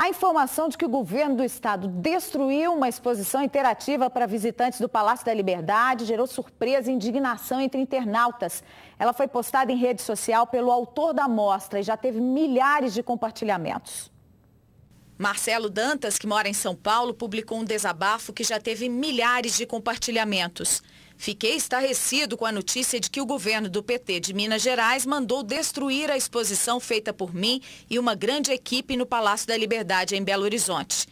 A informação de que o governo do estado destruiu uma exposição interativa para visitantes do Palácio da Liberdade gerou surpresa e indignação entre internautas. Ela foi postada em rede social pelo autor da mostra e já teve milhares de compartilhamentos. Marcelo Dantas, que mora em São Paulo, publicou um desabafo que já teve milhares de compartilhamentos. Fiquei estarrecido com a notícia de que o governo do PT de Minas Gerais mandou destruir a exposição feita por mim e uma grande equipe no Palácio da Liberdade, em Belo Horizonte.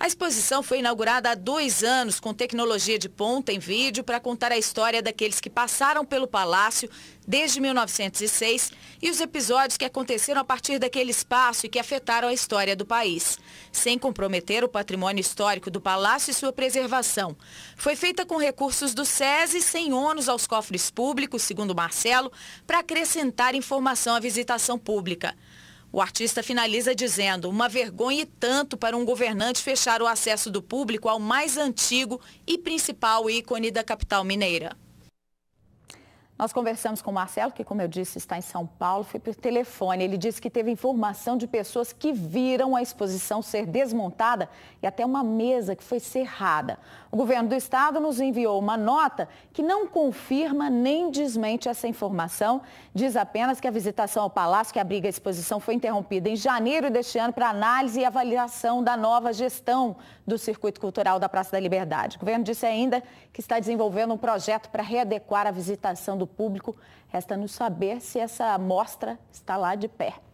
A exposição foi inaugurada há dois anos com tecnologia de ponta em vídeo para contar a história daqueles que passaram pelo palácio desde 1906 e os episódios que aconteceram a partir daquele espaço e que afetaram a história do país, sem comprometer o patrimônio histórico do palácio e sua preservação. Foi feita com recursos do SESI, sem ônus aos cofres públicos, segundo Marcelo, para acrescentar informação à visitação pública. O artista finaliza dizendo: uma vergonha e tanto para um governante fechar o acesso do público ao mais antigo e principal ícone da capital mineira. Nós conversamos com o Marcelo, que, como eu disse, está em São Paulo, foi por telefone. Ele disse que teve informação de pessoas que viram a exposição ser desmontada e até uma mesa que foi cerrada. O governo do estado nos enviou uma nota que não confirma nem desmente essa informação. Diz apenas que a visitação ao palácio que abriga a exposição foi interrompida em janeiro deste ano para análise e avaliação da nova gestão do circuito cultural da Praça da Liberdade. O governo disse ainda que está desenvolvendo um projeto para readequar a visitação do público. Resta nos saber se essa amostra está lá de pé.